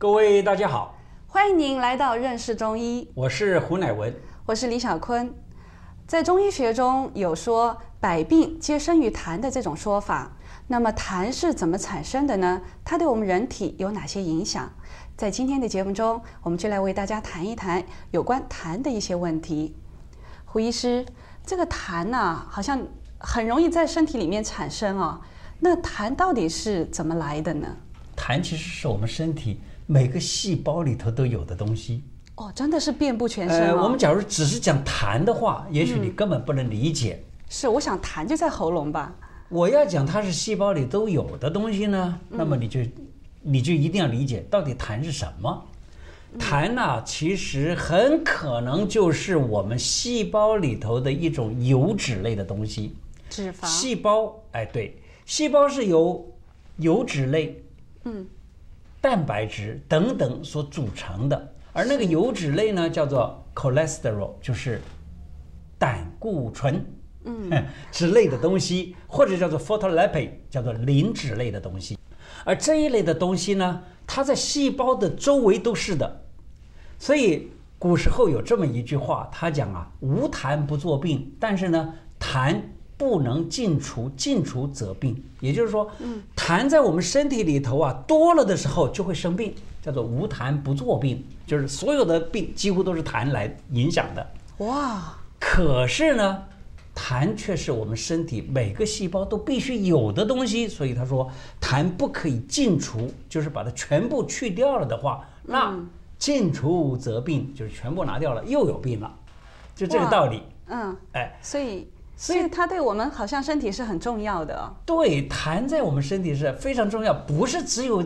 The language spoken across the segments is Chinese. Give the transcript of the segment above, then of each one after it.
各位大家好，欢迎您来到认识中医。我是胡乃文，我是李小坤。在中医学中有说“百病皆生于痰”的这种说法，那么痰是怎么产生的呢？它对我们人体有哪些影响？在今天的节目中，我们就来为大家谈一谈有关痰的一些问题。胡医师，这个痰呢，好像很容易在身体里面产生啊，那痰到底是怎么来的呢？痰其实是我们身体。每个细胞里头都有的东西，哦，真的是遍布全身。呃，我们假如只是讲痰的话，也许你根本不能理解。是，我想痰就在喉咙吧。我要讲它是细胞里都有的东西呢，那么你就，你就一定要理解到底痰是什么。痰呢，其实很可能就是我们细胞里头的一种油脂类的东西，脂肪。细胞，哎，对，细胞是由油脂类，嗯。蛋白质等等所组成的，而那个油脂类呢，叫做 cholesterol，就是胆固醇，嗯，之类的东西，或者叫做 p h o t o l i p i d 叫做磷脂类的东西。而这一类的东西呢，它在细胞的周围都是的。所以古时候有这么一句话，他讲啊，无痰不作病，但是呢，痰。不能尽除，尽除则病。也就是说，痰在我们身体里头啊，多了的时候就会生病，叫做无痰不作病，就是所有的病几乎都是痰来影响的。哇！可是呢，痰却是我们身体每个细胞都必须有的东西，所以他说痰不可以尽除，就是把它全部去掉了的话，那尽除则病，就是全部拿掉了又有病了，就这个道理。嗯，哎，所以。所以它对我们好像身体是很重要的。对，痰在我们身体是非常重要，不是只有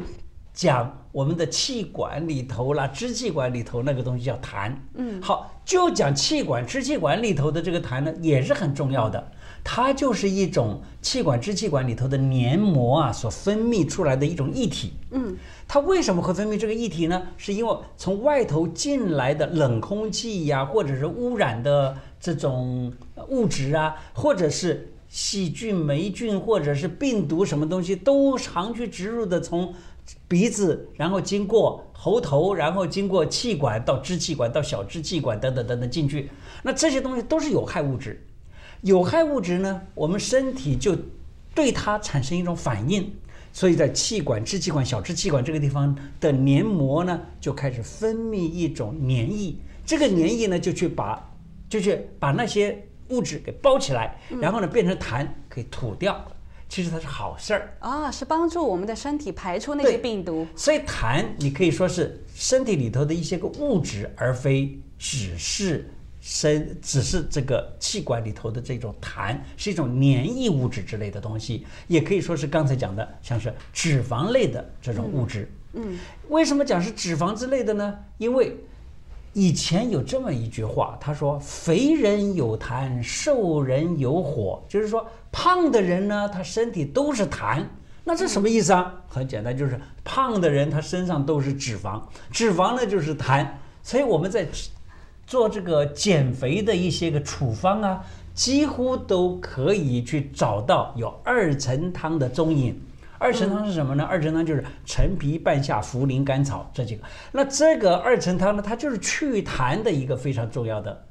讲我们的气管里头啦、支气管里头那个东西叫痰。嗯，好，就讲气管、支气管里头的这个痰呢，也是很重要的。它就是一种气管、支气管里头的黏膜啊所分泌出来的一种液体。嗯，它为什么会分泌这个液体呢？是因为从外头进来的冷空气呀，或者是污染的。这种物质啊，或者是细菌、霉菌，或者是病毒，什么东西都长驱直入的从鼻子，然后经过喉头，然后经过气管到支气管到小支气管等等等等进去。那这些东西都是有害物质，有害物质呢，我们身体就对它产生一种反应，所以在气管、支气管、小支气管这个地方的黏膜呢，就开始分泌一种黏液，这个黏液呢就去把。就去把那些物质给包起来，然后呢变成痰给吐掉，其实它是好事儿啊，是帮助我们的身体排出那些病毒。所以痰你可以说是身体里头的一些个物质，而非只是身只是这个气管里头的这种痰是一种黏液物质之类的东西，也可以说是刚才讲的像是脂肪类的这种物质。嗯，为什么讲是脂肪之类的呢？因为。以前有这么一句话，他说：“肥人有痰，瘦人有火。”就是说，胖的人呢，他身体都是痰。那这什么意思啊？很简单，就是胖的人他身上都是脂肪，脂肪呢就是痰。所以我们在做这个减肥的一些个处方啊，几乎都可以去找到有二陈汤的踪影。二陈汤是什么呢？二陈汤就是陈皮、半夏、茯苓、甘草这几个。那这个二陈汤呢，它就是祛痰的一个非常重要的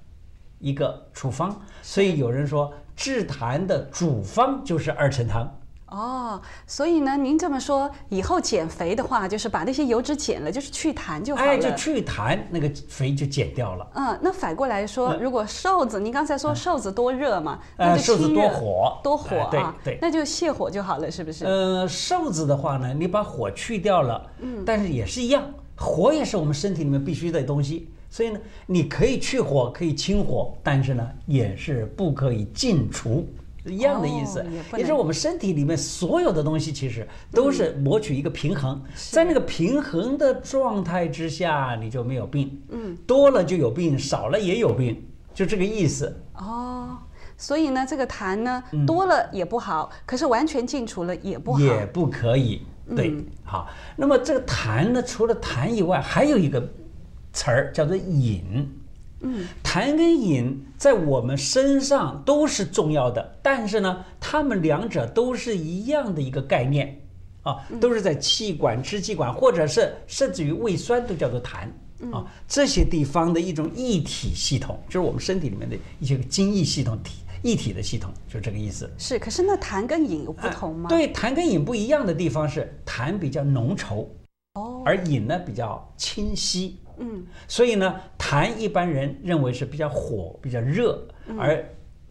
一个处方。所以有人说，治痰的主方就是二陈汤。哦，所以呢，您这么说，以后减肥的话，就是把那些油脂减了，就是去痰就好了。哎，就去痰，那个肥就减掉了。嗯，那反过来说，如果瘦子，您刚才说瘦子多热嘛，那就清多火，多火啊，那就泻火就好了，是不是？呃，瘦子的话呢，你把火去掉了，嗯，但是也是一样，火也是我们身体里面必须的东西，所以呢，你可以去火，可以清火，但是呢，也是不可以进除。一样的意思，也是我们身体里面所有的东西，其实都是磨取一个平衡，在那个平衡的状态之下，你就没有病。嗯，多了就有病，少了也有病，就这个意思。哦，所以呢，这个痰呢，多了也不好，可是完全浸除了也不好，也不可以。对，好。那么这个痰呢，除了痰以外，还有一个词儿叫做饮。嗯，痰跟饮在我们身上都是重要的，但是呢，它们两者都是一样的一个概念啊，都是在气管、支气管，或者是甚至于胃酸，都叫做痰啊，这些地方的一种一体系统，就是我们身体里面的一些精液系统体一体的系统，就这个意思。是，可是那痰跟饮有不同吗？对，痰跟饮不一样的地方是，痰比较浓稠，哦，而饮呢比较清晰。嗯，所以呢，痰一般人认为是比较火、比较热，而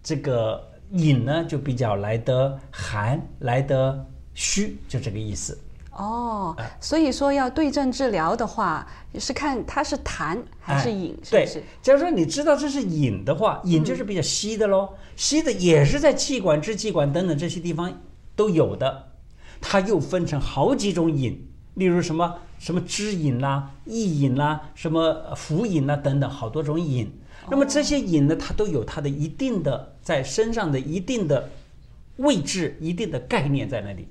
这个饮呢就比较来得寒、来得虚，就这个意思。哦，所以说要对症治疗的话，是看它是痰还是饮。对，假如说你知道这是饮的话，饮就是比较稀的喽，稀的也是在气管、支气管等等这些地方都有的，它又分成好几种饮。例如什么什么知影啦、意影啦、什么浮影啦等等，好多种影。那么这些影呢，它都有它的一定的在身上的一定的位置、一定的概念在那里。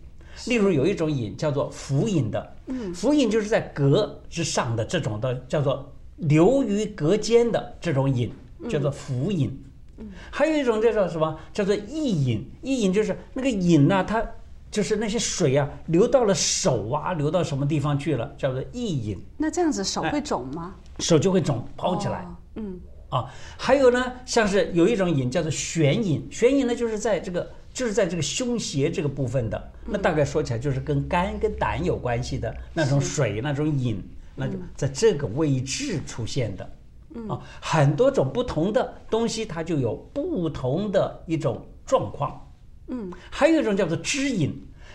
例如有一种影叫做浮影的，浮影就是在膈之上的这种的，叫做流于隔间的这种影，叫做浮影。还有一种叫做什么？叫做意影，意影就是那个影呢，它。就是那些水啊，流到了手啊，流到什么地方去了，叫做溢淫。那这样子手会肿吗？手就会肿，包起来。嗯啊，还有呢，像是有一种瘾叫做悬瘾，悬瘾呢就是在这个就是在这个胸胁这个部分的。那大概说起来就是跟肝跟胆有关系的那种水、那种瘾，那就在这个位置出现的。啊，很多种不同的东西，它就有不同的一种状况。嗯，还有一种叫做支饮，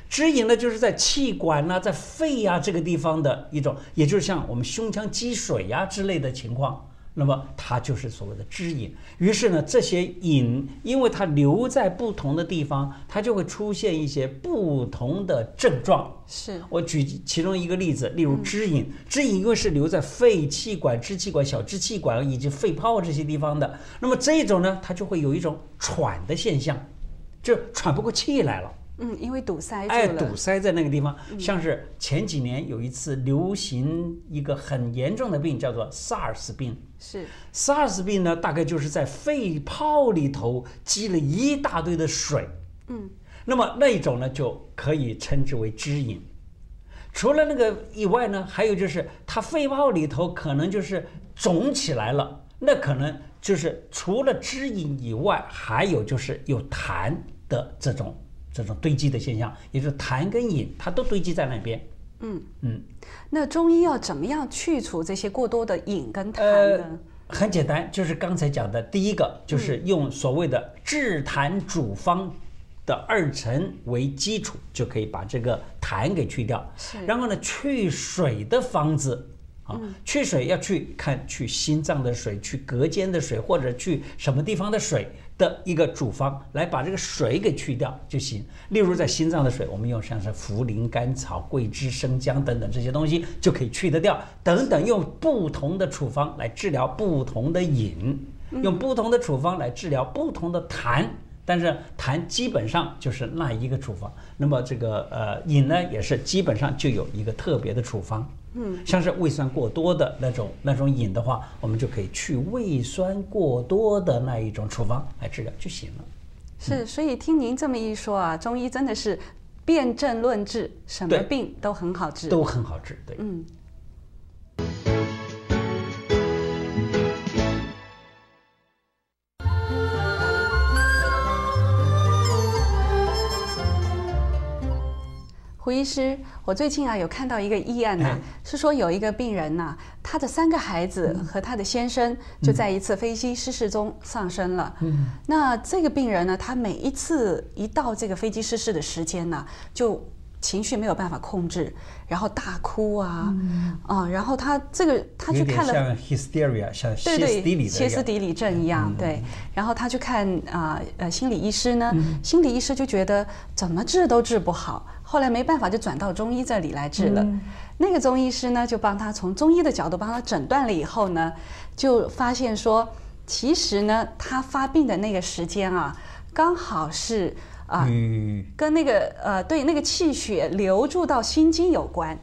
支饮呢就是在气管呐、在肺呀这个地方的一种，也就是像我们胸腔积水呀之类的情况。那么它就是所谓的支饮。于是呢，这些饮因为它留在不同的地方，它就会出现一些不同的症状。是我举其中一个例子，例如支饮，支引因为是留在肺、气管、支气管、小支气管以及肺泡这些地方的，那么这种呢，它就会有一种喘的现象。就喘不过气来了，嗯，因为堵塞，哎，堵塞在那个地方，像是前几年有一次流行一个很严重的病，叫做 SARS 病，是 SARS 病呢，大概就是在肺泡里头积了一大堆的水，嗯，那么那一种呢就可以称之为支饮，除了那个以外呢，还有就是它肺泡里头可能就是肿起来了，那可能就是除了支饮以外，还有就是有痰。的这种这种堆积的现象，也就是痰跟饮，它都堆积在那边。嗯嗯，那中医要怎么样去除这些过多的饮跟痰呢？很简单，就是刚才讲的，第一个就是用所谓的治痰主方的二陈为基础，就可以把这个痰给去掉。然后呢，去水的方子啊，去水要去看去心脏的水，去隔间的水，或者去什么地方的水。的一个处方来把这个水给去掉就行。例如在心脏的水，我们用像是茯苓、甘草、桂枝、生姜等等这些东西就可以去得掉。等等，用不同的处方来治疗不同的瘾，用不同的处方来治疗不同的痰。但是痰基本上就是那一个处方，那么这个呃瘾呢也是基本上就有一个特别的处方。嗯，像是胃酸过多的那种、那种饮的话，我们就可以去胃酸过多的那一种处方来治疗就行了。是，所以听您这么一说啊，中医真的是辨证论治，什么病都很好治，都很好治，对。嗯。胡医师，我最近啊有看到一个议案呢，是说有一个病人呢，他的三个孩子和他的先生就在一次飞机失事中丧生了。那这个病人呢，他每一次一到这个飞机失事的时间呢，就。情绪没有办法控制，然后大哭啊，嗯、啊，然后他这个他去看了 h y s t e r i a 像歇斯底里的，歇斯底里症一样，对。然后他去看啊，呃，心理医师呢？心理医师就觉得怎么治都治不好。后来没办法，就转到中医这里来治了。那个中医师呢，就帮他从中医的角度帮他诊断了以后呢，就发现说，其实呢，他发病的那个时间啊，刚好是。啊，跟那个呃，对，那个气血留住到心经有关，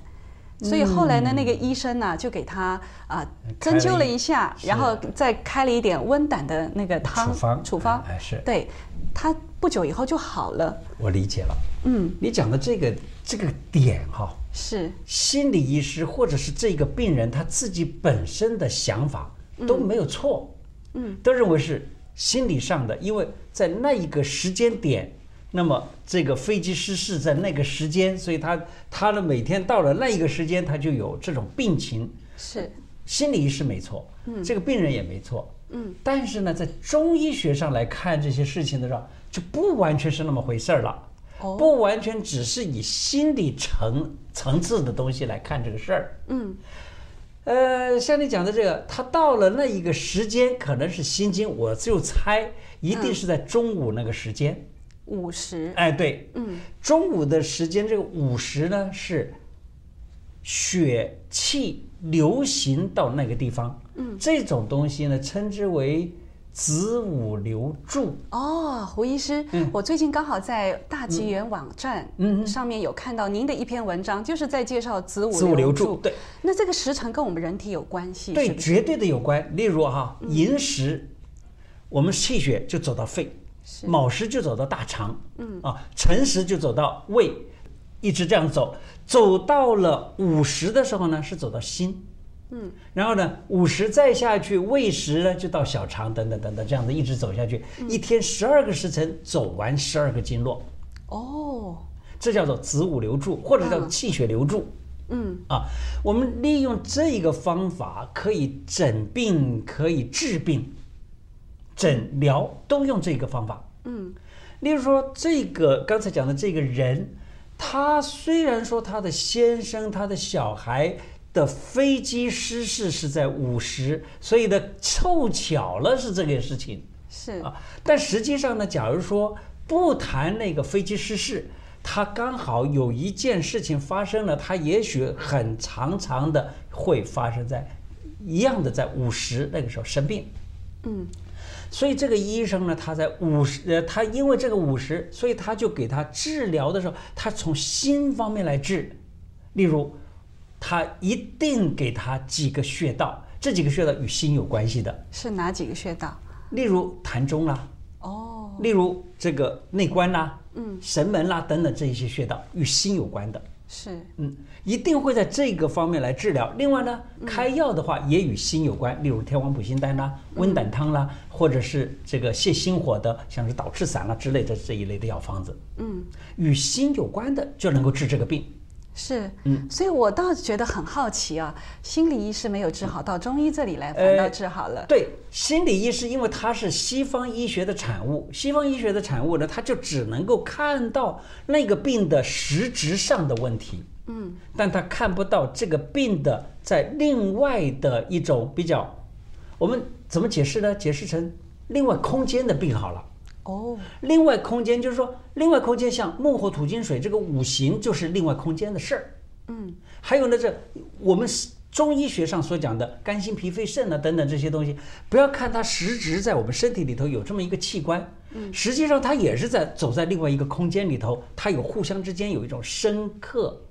所以后来呢，那个医生呢就给他啊针灸了一下，然后再开了一点温胆的那个汤处方，处方哎是对，他不久以后就好了。我理解了，嗯，你讲的这个这个点哈是心理医师或者是这个病人他自己本身的想法都没有错，嗯，都认为是心理上的，因为在那一个时间点。那么这个飞机失事在那个时间，所以他他的每天到了那一个时间，他就有这种病情。是，心理医师没错，嗯，这个病人也没错，嗯。但是呢，在中医学上来看这些事情的时候，就不完全是那么回事儿了。哦，不完全只是以心理层层次的东西来看这个事儿。嗯，呃，像你讲的这个，他到了那一个时间，可能是心经，我就猜一定是在中午那个时间。午时，哎，对，嗯，中午的时间，这个午时呢是，血气流行到那个地方，嗯，这种东西呢称之为子午流注。哦，胡医师，嗯，我最近刚好在大纪元网站，嗯，上面有看到您的一篇文章，就是在介绍子午流注。对，那这个时辰跟我们人体有关系？对，绝对的有关。例如哈，寅时，我们气血就走到肺。卯时就走到大肠，嗯啊，辰时就走到胃，一直这样走，走到了午时的时候呢，是走到心，嗯，然后呢，午时再下去，未时呢就到小肠，等等等等，这样子一直走下去，一天十二个时辰走完十二个经络，哦，这叫做子午流注，或者叫气血流注，嗯啊，我们利用这个方法可以诊病，可以治病。诊疗都用这个方法，嗯，例如说这个刚才讲的这个人，他虽然说他的先生他的小孩的飞机失事是在五十，所以呢凑巧了是这个事情，是啊，但实际上呢，假如说不谈那个飞机失事，他刚好有一件事情发生了，他也许很常常的会发生在一样的在五十那个时候生病，嗯。所以这个医生呢，他在五十，呃，他因为这个五十，所以他就给他治疗的时候，他从心方面来治。例如，他一定给他几个穴道，这几个穴道与心有关系的。是哪几个穴道？例如，檀中啦。哦。例如，这个内关啦，嗯，神门啦，等等，这一些穴道与心有关的。是，嗯，一定会在这个方面来治疗。另外呢，开药的话也与心有关，例如天王补心丹啦、温胆汤啦，或者是这个泻心火的，像是导赤散啦之类的这一类的药方子。嗯，与心有关的就能够治这个病。是，嗯，所以我倒觉得很好奇啊，心理医师没有治好，到中医这里来反倒治好了。对，心理医师因为他是西方医学的产物，西方医学的产物呢，他就只能够看到那个病的实质上的问题，嗯，但他看不到这个病的在另外的一种比较，我们怎么解释呢？解释成另外空间的病好了。哦，另外空间就是说，另外空间像木火土金水这个五行，就是另外空间的事儿。嗯，还有呢，这我们中医学上所讲的肝心脾肺肾啊等等这些东西，不要看它实质在我们身体里头有这么一个器官，实际上它也是在走在另外一个空间里头，它有互相之间有一种深刻。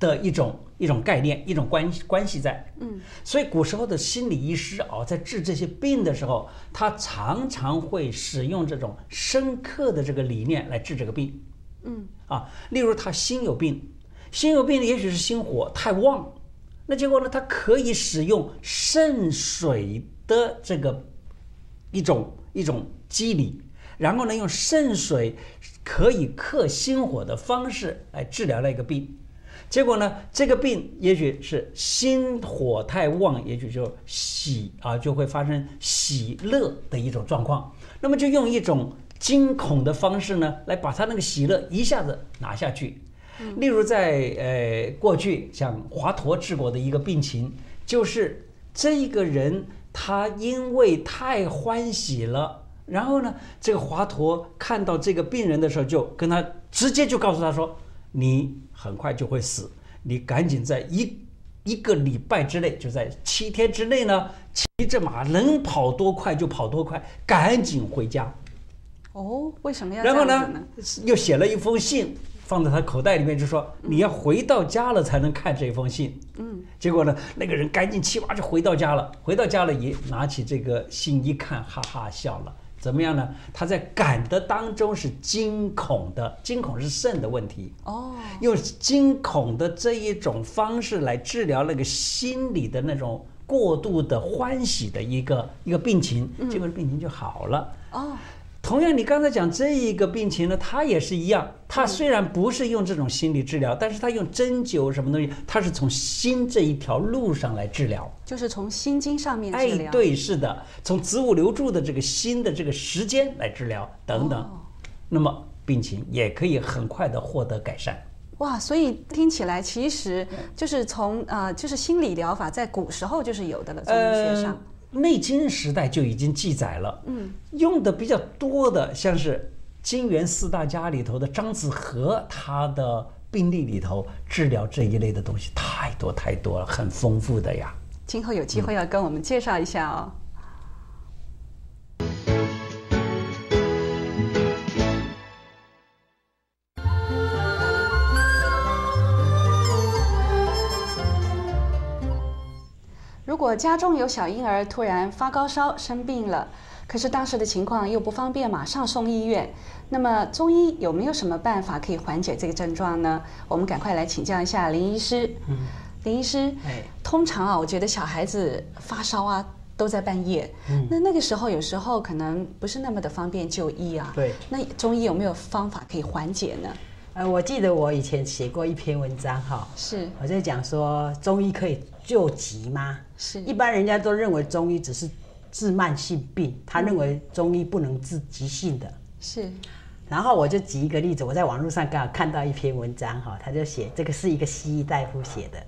的一种一种概念，一种关系关系在，嗯，所以古时候的心理医师啊，在治这些病的时候，他常常会使用这种深刻的这个理念来治这个病，嗯啊，例如他心有病，心有病也许是心火太旺，那结果呢，他可以使用肾水的这个一种一种机理，然后呢，用肾水可以克心火的方式来治疗那个病。结果呢，这个病也许是心火太旺，也许就喜啊，就会发生喜乐的一种状况。那么就用一种惊恐的方式呢，来把他那个喜乐一下子拿下去。例如在呃过去像华佗治国的一个病情，就是这个人他因为太欢喜了，然后呢，这个华佗看到这个病人的时候，就跟他直接就告诉他说：“你。”很快就会死，你赶紧在一一个礼拜之内，就在七天之内呢，骑着马能跑多快就跑多快，赶紧回家。哦，为什么要？然后呢，又写了一封信，放在他口袋里面，就说你要回到家了才能看这封信。嗯，结果呢，那个人赶紧骑马就回到家了，回到家了也拿起这个信一看，哈哈笑了。怎么样呢？他在感的当中是惊恐的，惊恐是肾的问题哦，用惊恐的这一种方式来治疗那个心理的那种过度的欢喜的一个一个病情，结果病情就好了哦。同样，你刚才讲这一个病情呢，它也是一样。它虽然不是用这种心理治疗，但是它用针灸什么东西，它是从心这一条路上来治疗，就是从心经上面治疗。哎，对，是的，从子午流注的这个心的这个时间来治疗等等，那么病情也可以很快的获得改善。哇，所以听起来其实就是从呃，就是心理疗法在古时候就是有的了，从医学上。内经时代就已经记载了，嗯，用的比较多的，像是金元四大家里头的张子和，他的病例里头治疗这一类的东西太多太多了，很丰富的呀。今后有机会要跟我们介绍一下哦。如果家中有小婴儿突然发高烧生病了，可是当时的情况又不方便马上送医院，那么中医有没有什么办法可以缓解这个症状呢？我们赶快来请教一下林医师。嗯，林医师，哎，通常啊，我觉得小孩子发烧啊都在半夜，那那个时候有时候可能不是那么的方便就医啊。对，那中医有没有方法可以缓解呢？呃，我记得我以前写过一篇文章哈，是，我在讲说中医可以救急吗？是，一般人家都认为中医只是治慢性病，他认为中医不能治急性的。是，然后我就举一个例子，我在网络上刚好看到一篇文章哈，他就写这个是一个西医大夫写的，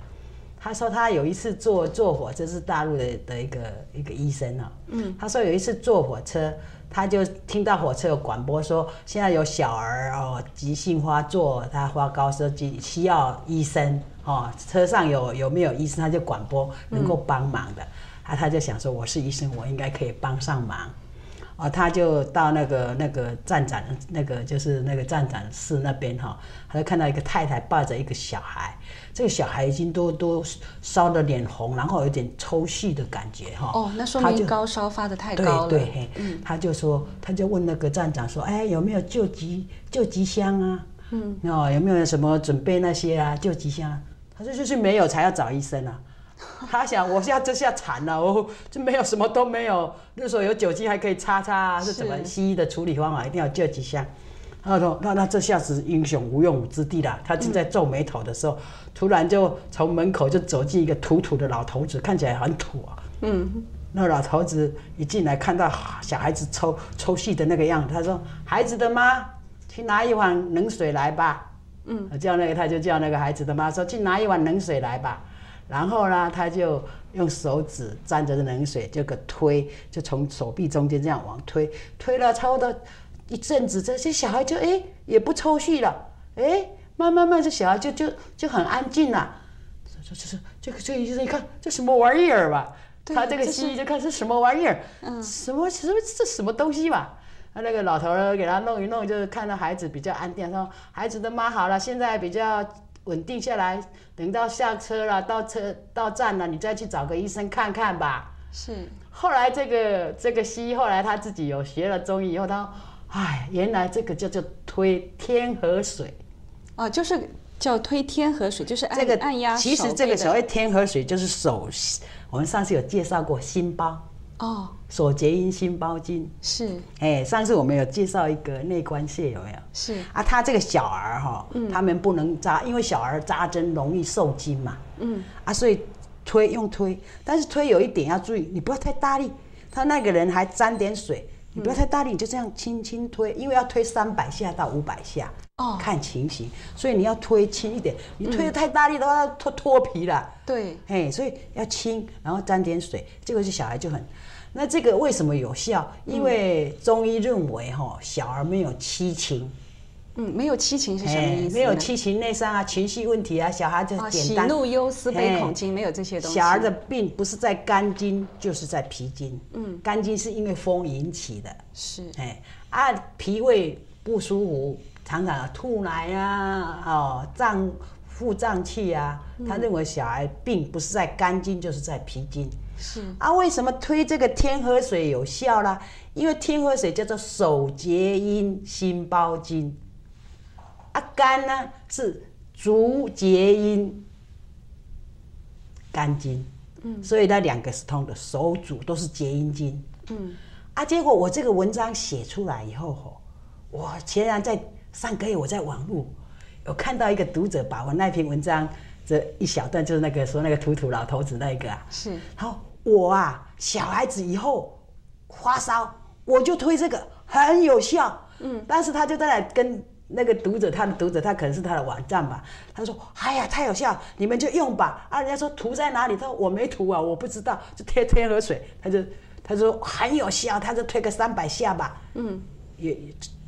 他说他有一次坐坐火车是大陆的的一个一个医生哈，嗯，他说有一次坐火车。他就听到火车有广播说，现在有小儿哦急性发作，他发高烧，急需要医生哦。车上有有没有医生？他就广播能够帮忙的，他他就想说我是医生，我应该可以帮上忙。哦，他就到那个那个站长那个就是那个站长室那边哈，他就看到一个太太抱着一个小孩。这个小孩已经都都烧得脸红，然后有点抽搐的感觉哈。哦，那说明高烧发的太高了。对对，他就说，他就问那个站长说：“哎，有没有救急救急箱啊？嗯，哦，有没有什么准备那些啊救急箱？”啊？他说：“就是没有才要找医生啊。”他想，我现在这下惨了，我就没有什么都没有。如时候有酒精还可以擦擦，啊，是怎么西医的处理方法？一定要救急箱。他说：“那那这下子英雄无用武之地了。”他正在皱眉头的时候，突然就从门口就走进一个土土的老头子，看起来很土。嗯，那老头子一进来，看到小孩子抽抽泣的那个样子，他说：“孩子的妈，去拿一碗冷水来吧。”嗯，叫那个他就叫那个孩子的妈说：“去拿一碗冷水来吧。”然后呢，他就用手指沾着冷水，就个推，就从手臂中间这样往推，推了差不多。一阵子，这些小孩就哎也不抽泣了，哎，慢慢慢这小孩就就就很安静了。这这这这这个医生一看，这什么玩意儿吧？他这个西医就看是什么玩意儿，什么什么这什么东西吧？那那个老头给他弄一弄，就是看到孩子比较安定，他说孩子的妈好了，现在比较稳定下来。等到下车了，到车到站了，你再去找个医生看看吧。是。后来这个这个西医后来他自己有学了中医以后，他说。哎，原来这个叫做推天河水，哦，就是叫推天河水，就是按这个按压。其实这个所谓天河水，就是手。我们上次有介绍过心包，哦，手结阴心包经是。哎，上次我们有介绍一个内关穴，有没有？是。啊，他这个小儿哈，他们不能扎，因为小儿扎针容易受惊嘛。嗯。啊，所以推用推，但是推有一点要注意，你不要太大力。他那个人还沾点水。你不要太大力，你就这样轻轻推，因为要推三百下到五百下，看情形，所以你要推轻一点。你推的太大力的话，脱脱皮了。对，嘿，所以要轻，然后沾点水，这个是小孩就很。那这个为什么有效？因为中医认为哈，小儿没有七情。嗯，没有七情是什么意思？没有七情内伤啊，情绪问题啊，小孩就简单喜怒忧思悲恐惊，没有这些东西。小孩的病不是在肝经，就是在脾经。嗯，肝经是因为风引起的是，哎啊，脾胃不舒服，常常吐奶啊，哦，胀腹胀气啊。他认为小孩病不是在肝经，就是在脾经。是啊，为什么推这个天河水有效啦？因为天河水叫做手结阴心包经。啊，肝呢是足厥阴肝经，嗯，所以那两个是通的，手足都是厥阴经，嗯。啊，结果我这个文章写出来以后，吼，我前然在上个月我在网络有看到一个读者把我那篇文章这一小段，就是那个说那个土土老头子那个啊，是。然后我啊小孩子以后发烧，我就推这个，很有效，嗯。但是他就在那跟。那个读者，他的读者，他可能是他的网站吧。他说：“哎呀，太有效，你们就用吧。”啊，人家说图在哪里？他说：“我没图啊，我不知道。”就天天喝水，他就他说很有效，他就推个三百下吧。嗯，也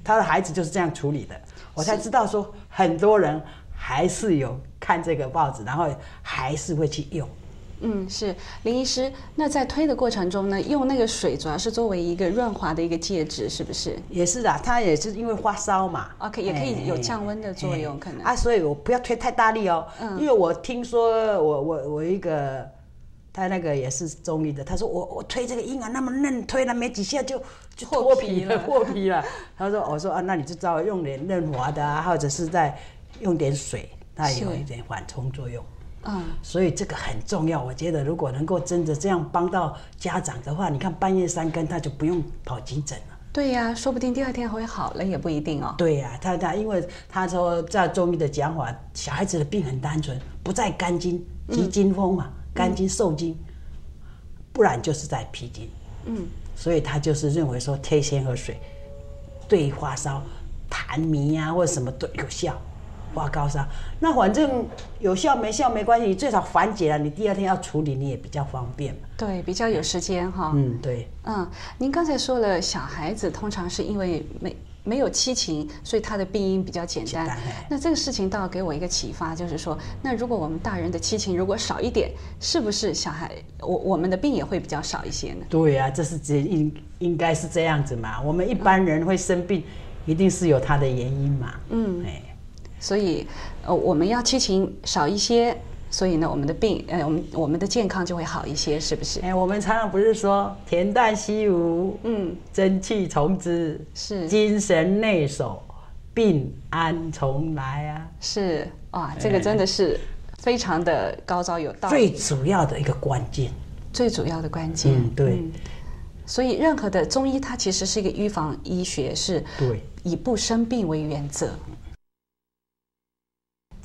他的孩子就是这样处理的，我才知道说很多人还是有看这个报纸，然后还是会去用。嗯，是林医师。那在推的过程中呢，用那个水主要是作为一个润滑的一个介质，是不是？也是的，它也是因为发烧嘛。啊，可也可以有降温的作用，可能。啊，所以我不要推太大力哦，因为我听说我我我一个他那个也是中医的，他说我我推这个婴儿那么嫩，推了没几下就就脱皮了，破皮了。他说，我说啊，那你就照用点润滑的啊，或者是在用点水，它有一点缓冲作用。嗯，所以这个很重要。我觉得如果能够真的这样帮到家长的话，你看半夜三更他就不用跑急诊了。对呀，说不定第二天会好了也不一定哦。对呀，他他因为他说在中医的讲法，小孩子的病很单纯，不在肝经、急惊风嘛，肝经、受惊，不然就是在脾经。嗯，所以他就是认为说天仙和水对发烧、痰迷呀或者什么都有效。刮高烧。那反正有效没效没关系，你最少缓解了，你第二天要处理你也比较方便。嘛。对，比较有时间哈。嗯，对。嗯，您刚才说了，小孩子通常是因为没没有七情，所以他的病因比较简单。那这个事情倒给我一个启发，就是说，那如果我们大人的七情如果少一点，是不是小孩我我们的病也会比较少一些呢？对啊，这是这应应该是这样子嘛。我们一般人会生病，一定是有他的原因嘛。嗯，哎。所以，呃，我们要七情少一些，所以呢，我们的病，呃，我们我们的健康就会好一些，是不是？哎，我们常常不是说恬淡虚无，嗯，真气从之，是精神内守，病安从来啊？是啊，这个真的是非常的高招有道。最主要的一个关键，最主要的关键。嗯，对。所以，任何的中医，它其实是一个预防医学，是以不生病为原则。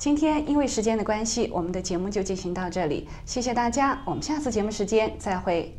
今天因为时间的关系，我们的节目就进行到这里。谢谢大家，我们下次节目时间再会。